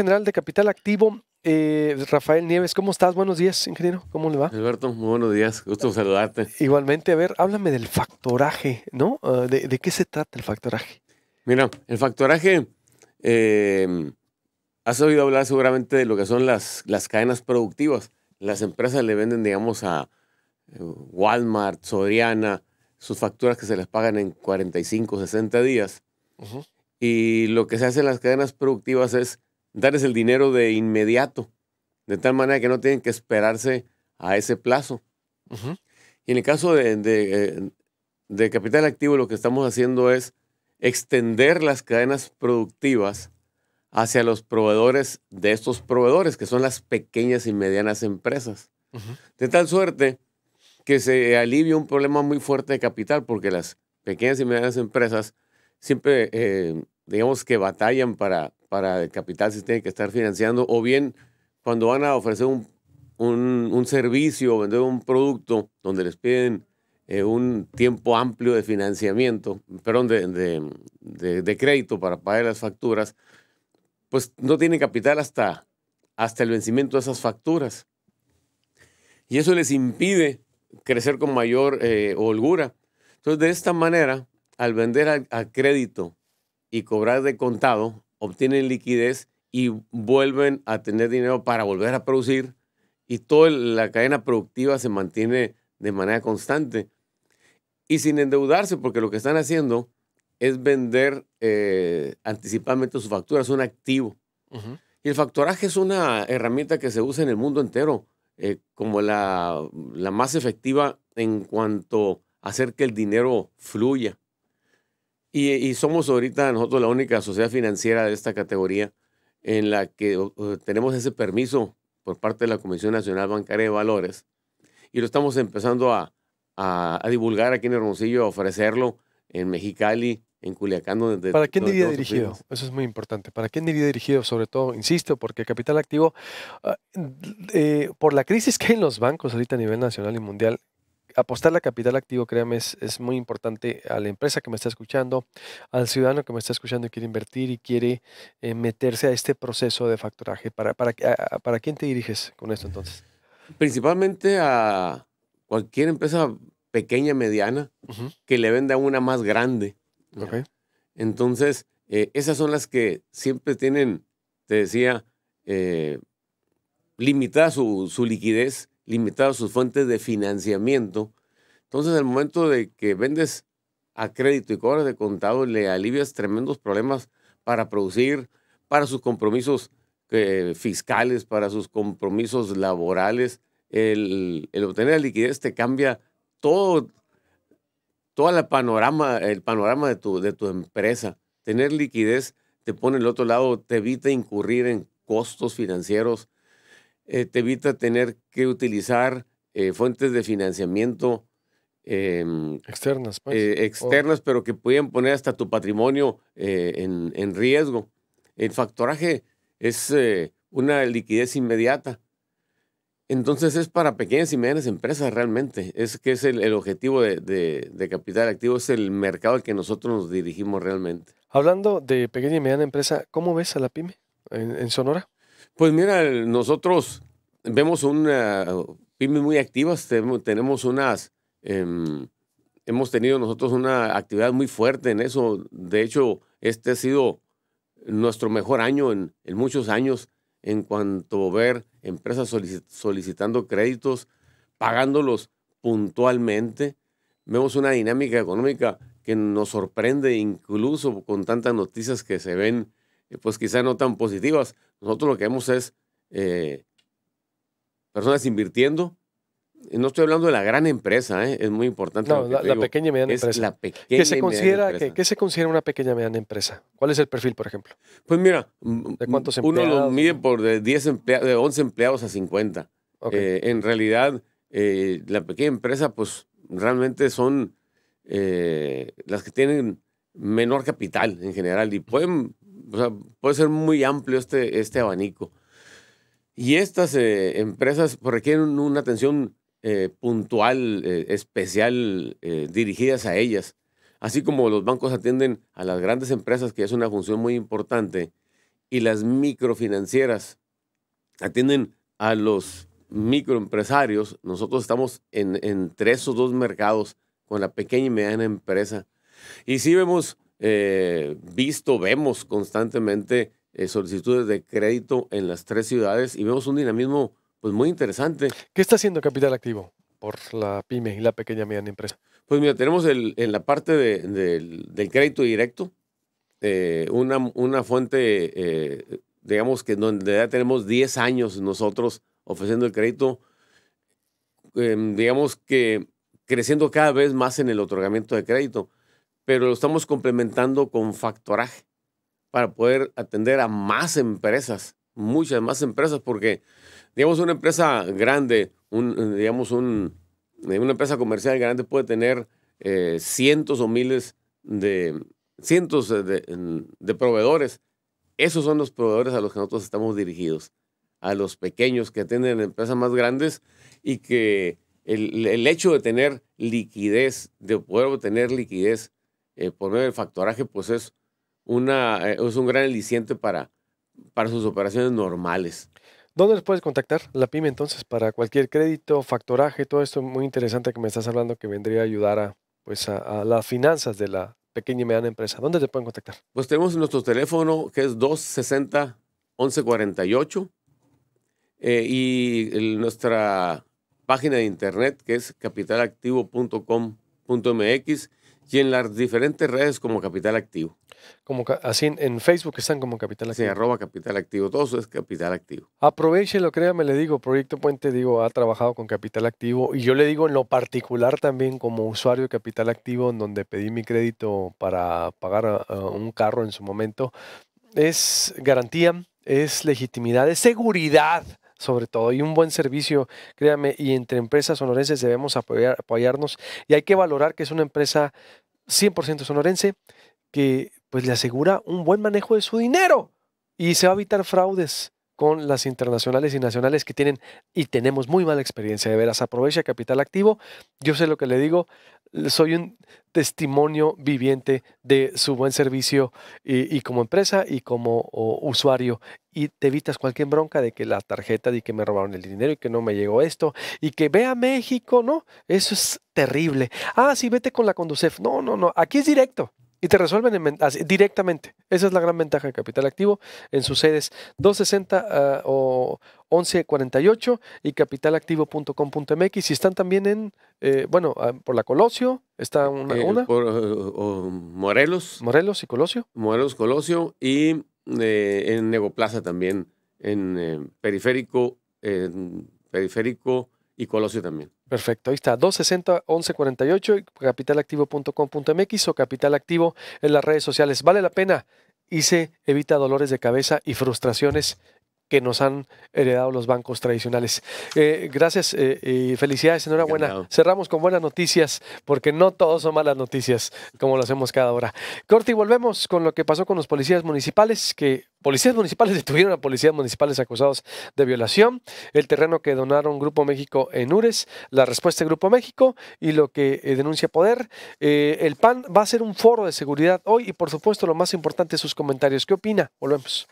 General de Capital Activo, eh, Rafael Nieves. ¿Cómo estás? Buenos días, ingeniero. ¿Cómo le va? Alberto, muy buenos días. Gusto saludarte. Igualmente, a ver, háblame del factoraje, ¿no? Ah, de, qué se trata el factoraje? Mira, el factoraje, em, has oído hablar seguramente de lo que son las, las cadenas productivas. Las empresas le venden, digamos, a eh, Walmart, Soriana, sus facturas que se les pagan en 45, 60 días. Y lo que se hace en las cadenas productivas es darles el dinero de inmediato, de tal manera que no tienen que esperarse a ese plazo. Y en el caso eh, de, capital activo, lo que estamos haciendo es extender las cadenas productivas hacia los proveedores de estos proveedores, que son las pequeñas y medianas empresas. De tal suerte que se alivia un problema muy fuerte de capital, porque las pequeñas y medianas empresas siempre, eh, digamos que batallan para para el capital se tiene que estar financiando, o bien cuando van a ofrecer un, servicio o vender un producto donde les piden eh, un tiempo amplio de financiamiento, perdón, de, crédito para pagar las facturas, pues no tienen capital hasta, hasta el vencimiento de esas facturas. Y eso les impide crecer con mayor eh, holgura. Entonces, de esta manera, al vender a crédito y cobrar de contado, obtienen liquidez y vuelven a tener dinero para volver a producir y toda la cadena productiva se mantiene de manera constante y sin endeudarse porque lo que están haciendo es vender eh, anticipadamente sus facturas, un activo. Y el factoraje es una herramienta que se usa en el mundo entero eh, como la, la más efectiva en cuanto a hacer que el dinero fluya. Y, somos ahorita nosotros la única sociedad financiera de esta categoría en la que tenemos ese permiso por parte de la Comisión Nacional Bancaria de Valores y lo estamos empezando a, a, divulgar aquí en Hermosillo, a ofrecerlo en Mexicali, en Culiacán. Donde, ¿Para quién diría dirigido? Eso es muy importante. ¿Para quién diría dirigido? Sobre todo, insisto, porque Capital Activo, ah, eh, por la crisis que hay en los bancos ahorita a nivel nacional y mundial, apostar la capital activo, créame, es, muy importante a la empresa que me está escuchando, al ciudadano que me está escuchando y quiere invertir y quiere eh, meterse a este proceso de facturaje. ¿Para, para, ¿Para quién te diriges con esto entonces? Principalmente a cualquier empresa pequeña, mediana, que le venda una más grande. Entonces, eh, esas son las que siempre tienen, te decía, eh, limitada su, su liquidez limitado sus fuentes de financiamiento. Entonces, al momento de que vendes a crédito y cobras de contado, le alivias tremendos problemas para producir, para sus compromisos eh, fiscales, para sus compromisos laborales. El, obtener liquidez te cambia todo, toda la panorama, el panorama de tu, de tu empresa. Tener liquidez te pone el otro lado, te evita incurrir en costos financieros, eh, te evita tener que utilizar eh, fuentes de financiamiento em, externas, pues, eh, externas, pero que pueden poner hasta tu patrimonio en, riesgo. El factoraje es una liquidez inmediata. Entonces es para pequeñas y medianas empresas realmente. Es que es el, objetivo de, capital activo, es el mercado al que nosotros nos dirigimos realmente. Hablando de pequeña y mediana empresa, ¿cómo ves a la pyme en Sonora? Pues mira, nosotros vemos una pymes muy activas, tenemos unas, em, hemos tenido nosotros una actividad muy fuerte en eso. De hecho, este ha sido nuestro mejor año en, muchos años en cuanto a ver empresas solicitando créditos, pagándolos puntualmente. Vemos una dinámica económica que nos sorprende incluso con tantas noticias que se ven pues quizá no tan positivas. Nosotros lo que vemos es eh, personas invirtiendo. No estoy hablando de la gran empresa, ¿eh? es muy importante. No, la, pequeña y mediana empresa. ¿Qué, se considera, ¿qué, se considera una pequeña y mediana empresa? ¿Cuál es el perfil, por ejemplo? Pues mira, uno lo mide por de, 10 11 empleados a 50. Eh, en realidad, la pequeña empresa, pues realmente son las que tienen menor capital en general y pueden puede ser muy amplio este, este abanico. Y estas eh, empresas requieren una atención eh, puntual, eh, especial, dirigidas a ellas. Así como los bancos atienden a las grandes empresas, que es una función muy importante, y las microfinancieras atienden a los microempresarios, nosotros estamos en, entre esos dos mercados con la pequeña y mediana empresa. Y sí vemos eh, visto, vemos constantemente eh, solicitudes de crédito en las tres ciudades y vemos un dinamismo pues muy interesante. ¿Qué está haciendo Capital Activo por la pyme y la pequeña y mediana empresa? Pues mira, tenemos el, en la parte del crédito directo eh, una, una, fuente, digamos que donde ya tenemos 10 años nosotros ofreciendo el crédito, em, digamos que creciendo cada vez más en el otorgamiento de crédito pero lo estamos complementando con factoraje para poder atender a más empresas, muchas más empresas, porque, digamos, una empresa grande, digamos, eh, una empresa comercial grande puede tener eh, cientos o miles de, cientos de, proveedores. Esos son los proveedores a los que nosotros estamos dirigidos, a los pequeños que atienden empresas más grandes y que el, el, hecho de tener liquidez, de poder obtener liquidez eh, por medio del factoraje, pues es, una, eh, es un gran aliciente para, para sus operaciones normales. ¿Dónde les puedes contactar? La PYME entonces para cualquier crédito, factoraje, todo esto muy interesante que me estás hablando que vendría a ayudar a, pues a, las finanzas de la pequeña y mediana empresa. ¿Dónde te pueden contactar? Pues tenemos nuestro teléfono que es 260-1148 y eh, nuestra página de internet que es capitalactivo.com.mx y en las diferentes redes como Capital Activo. Como, así en, Facebook están como Capital Activo. Sí, arroba Capital Activo. Todo eso es Capital Activo. Aprovechenlo, créame, le digo, Proyecto Puente, digo, ha trabajado con Capital Activo y yo le digo en lo particular también como usuario de Capital Activo, en donde pedí mi crédito para pagar un carro en su momento, es garantía, es legitimidad, es seguridad sobre todo y un buen servicio, créame, y entre empresas sonorenses debemos apoyarnos y hay que valorar que es una empresa 100% sonorense que pues le asegura un buen manejo de su dinero y se va a evitar fraudes con las internacionales y nacionales que tienen y tenemos muy mala experiencia de veras. Aprovecha capital activo. Yo sé lo que le digo. Soy un testimonio viviente de su buen servicio y, como empresa y como usuario y te evitas cualquier bronca de que la tarjeta de que me robaron el dinero y que no me llegó esto y que vea México, ¿no? Eso es terrible. Ah, sí, vete con la Conducef. No, no, no, aquí es directo. Y te resuelven directamente. Esa es la gran ventaja de Capital Activo en sus sedes 260 ah, o 1148 y capitalactivo.com.mx. Y están también en, eh, bueno, ah, por la Colosio, está una. Eh, por, eh, Morelos. Morelos y Colosio. Morelos, Colosio y eh, en Negoplaza también, en eh, Periférico, en Periférico y Colosio también. Perfecto, ahí está, 260-1148, capitalactivo.com.mx o capitalactivo en las redes sociales. Vale la pena y se evita dolores de cabeza y frustraciones que nos han heredado los bancos tradicionales. Eh, gracias eh, y felicidades, enhorabuena. Cerramos con buenas noticias, porque no todos son malas noticias, como lo hacemos cada hora. Corti, volvemos con lo que pasó con los policías municipales, que policías municipales detuvieron a policías municipales acusados de violación, el terreno que donaron Grupo México en Ures, la respuesta de Grupo México y lo que eh, denuncia Poder. el PAN va a ser un foro de seguridad hoy y por supuesto lo más importante, sus comentarios. ¿Qué opina? Volvemos.